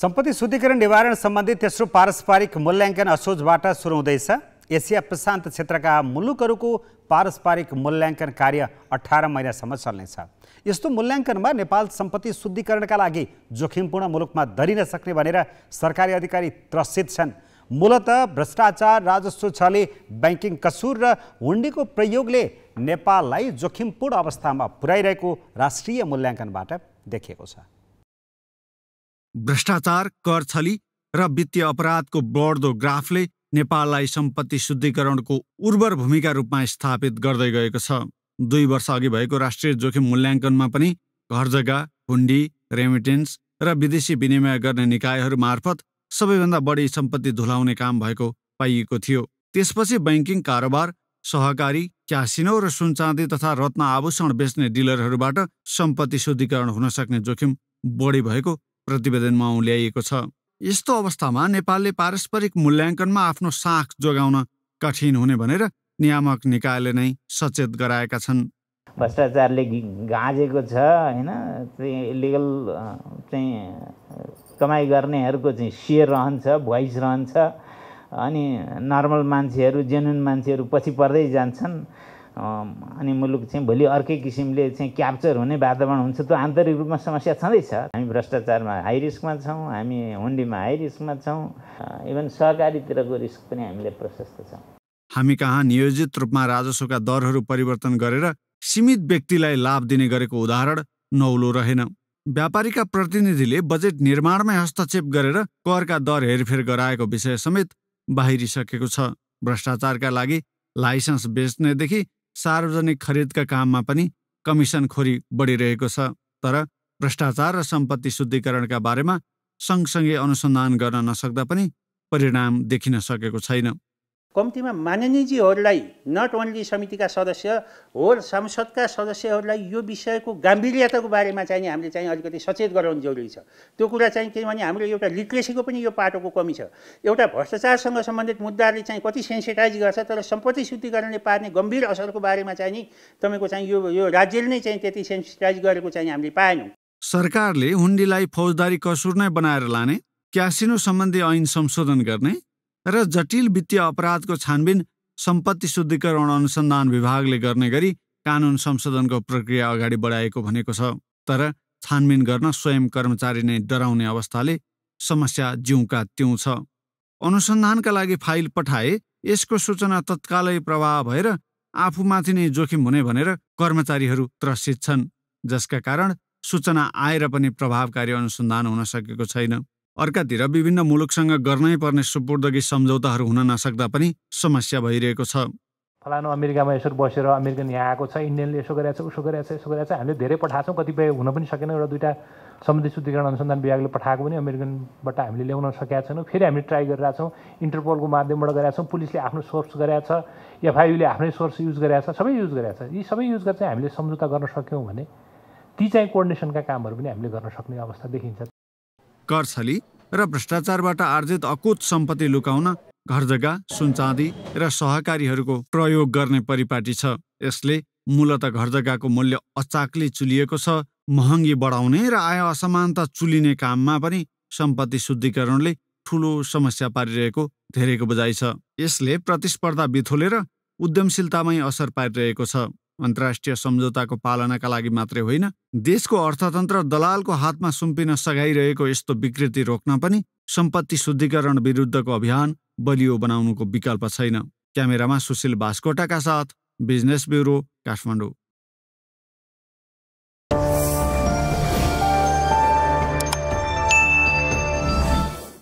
सम्पत्ति शुद्धिकरण निवारण सम्बन्धी तेस्रो पारस्परिक मूल्याङ्कन असोजबाट सुरु हुँदैछ एसिया प्रशान्त क्षेत्रका मुलुकहरूको पारस्परिक मूल्याङ्कन कार्य अठार महिनासम्म चल्नेछ यस्तो मूल्याङ्कनमा नेपाल सम्पत्ति शुद्धिकरणका लागि जोखिमपूर्ण मुलुकमा दरिन सक्ने भनेर सरकारी अधिकारी त्रसित छन् मूलत भ्रष्टाचार राजस्व छले ब्याङ्किङ कसुर र हुन्डीको प्रयोगले नेपाललाई जोखिमपूर्ण अवस्थामा पुर्याइरहेको राष्ट्रिय मूल्याङ्कनबाट देखिएको छ भ्रष्टाचार कर छली र वित्तीय अपराधको बढ्दो ग्राफले नेपाललाई सम्पत्ति शुद्धिकरणको उर्वर भूमिका रूपमा स्थापित गर्दै गएको छ दुई वर्ष अघि भएको राष्ट्रिय जोखिम मूल्याङ्कनमा पनि घर जग्गा हुन्डी रेमिटेन्स र विदेशी विनिमय गर्ने निकायहरू मार्फत सबैभन्दा बढी सम्पत्ति धुलाउने काम भएको पाइएको थियो त्यसपछि बैङ्किङ कारोबार सहकारी क्यासिनो र सुनचाँदी तथा रत्न आभूषण बेच्ने डिलरहरूबाट सम्पत्ति शुद्धिकरण हुन सक्ने जोखिम बढी भएको प्रतिवेदनमा ल्याइएको छ यस्तो अवस्थामा नेपालले पारस्परिक मूल्याङ्कनमा आफ्नो साख जोगाउन कठिन हुने भनेर नियामक निकायले नै सचेत गराएका छन् भ्रष्टाचारले गाँजेको छ होइन इलिगल चाहिँ कमाइ गर्नेहरूको चाहिँ सेयर रहन्छ भोइस रहन्छ अनि नर्मल मान्छेहरू जेन्युन मान्छेहरू पछि पर्दै जान्छन् अनि मुलुक चाहिँ भोलि अर्कै किसिमले चाहिँ क्याप्चर हुने वातावरण हुन्छ त्यो आन्तरिक रूपमा समस्या छँदैछ हामी भ्रष्टाचारमा हाई रिस्कमा छौँ हामी हुन्डीमा हाई रिस्कमा छौँ इभन सहकारीतिरको रिस्क पनि हामीले प्रशस्त छौँ हामी कहाँ नियोजित रूपमा राजस्वका दरहरू परिवर्तन गरेर सीमित व्यक्तिलाई लाभ दिने गरेको उदाहरण नौलो रहेन व्यापारीका प्रतिनिधिले बजेट निर्माणमै हस्तक्षेप गरेर करका दर हेरफेर गराएको विषय समेत बाहिरिसकेको छ भ्रष्टाचारका लागि लाइसेन्स बेच्नेदेखि सार्वजनिक खरिदका काममा पनि कमिसनखोरी बढिरहेको छ तर भ्रष्टाचार र सम्पत्ति शुद्धिकरणका बारेमा सँगसँगै अनुसन्धान गर्न नसक्दा पनि परिणाम देखिन सकेको छैन कम्तीमा माननीयजीहरूलाई नट ओन्ली समितिका सदस्य हो संसदका सदस्यहरूलाई यो विषयको गाम्भीर्यताको बारेमा चाहिँ हामीले चाहिँ अलिकति सचेत गराउनु जरुरी छ त्यो कुरा चाहिँ किनभने हाम्रो एउटा लिट्रेसीको पनि यो पाटोको कमी छ एउटा भ्रष्टाचारसँग सम्बन्धित मुद्दाले चाहिँ कति सेन्सिटाइज गर्छ तर सम्पत्ति शुद्धिकरणले पार्ने गम्भीर असरको बारेमा चाहिँ नि तपाईँको चाहिँ यो यो राज्यले नै चाहिँ त्यति सेन्सिटाइज गरेको चाहिँ हामीले पाएनौँ सरकारले हुन्डीलाई फौजदारी कसुर नै बनाएर लाने क्यासिनो सम्बन्धी ऐन संशोधन गर्ने र जटिल वित्तीय अपराधको छानबिन सम्पत्ति शुद्धिकरण अनुसन्धान विभागले गर्ने गरी कानुन संशोधनको प्रक्रिया अगाडि बढाएको भनेको छ तर छानबिन गर्न स्वयं कर्मचारी नै डराउने अवस्थाले समस्या जिउका त्यौँ छ अनुसन्धानका लागि फाइल पठाए यसको सूचना तत्कालै प्रवाह भएर आफूमाथि नै जोखिम हुने भनेर कर्मचारीहरू त्रसित छन् जसका कारण सूचना आएर पनि प्रभावकारी अनुसन्धान हुन सकेको छैन अर्कातिर विभिन्न मुलुकसँग गर्नै पर्ने सुपुर्दगी सम्झौताहरू हुन नसक्दा पनि समस्या भइरहेको छ फलानु अमेरिकामा यसो बसेर अमेरिकन यहाँ आएको छ इन्डियनले यसो गरेछ उसो गरेछ यसो गरेछ हामीले धेरै पठाएको छौँ कतिपय हुन पनि सकेन एउटा दुइटा सम्बन्धी शुद्धिकरण अनुसन्धान विभागले पठाएको पनि अमेरिकनबाट हामीले ल्याउन सकेका छैनौँ फेरि हामी ट्राई गरिरहेछौँ इन्टरपोलको माध्यमबाट गरेका छौँ पुलिसले आफ्नो सोर्स गरेका छ एफआइयुले आफ्नै सोर्स युज गरेका छ सबै युज गरेका छ यी सबै युज गरेर चाहिँ हामीले सम्झौता गर्न सक्यौँ भने ती चाहिँ कोर्डिनेसनका कामहरू पनि हामीले गर्न सक्ने अवस्था देखिन्छ कर छली र भ्रष्टाचारबाट आर्जित अकुत सम्पत्ति लुकाउन घर जग्गा सुनचाँदी र सहकारीहरूको प्रयोग गर्ने परिपाटी छ यसले मूलत घर जग्गाको मूल्य अचाक्ले चुलिएको छ महँगी बढाउने र आय असमानता चुलिने काममा पनि सम्पत्ति शुद्धिकरणले ठुलो समस्या पारिरहेको धेरैको बुझाइ छ यसले प्रतिस्पर्धा बिथोलेर उद्यमशीलतामै असर पारिरहेको छ अन्तर्राष्ट्रिय सम्झौताको पालनाका लागि मात्रै होइन देशको अर्थतन्त्र दलालको हातमा सुम्पिन सघाइरहेको यस्तो विकृति रोक्न पनि सम्पत्ति शुद्धिकरण विरुद्धको अभियान बलियो बनाउनुको विकल्प छैन क्यामेरामा सुशील बास्कोटाका साथ बिजनेस ब्युरो काठमाडौँ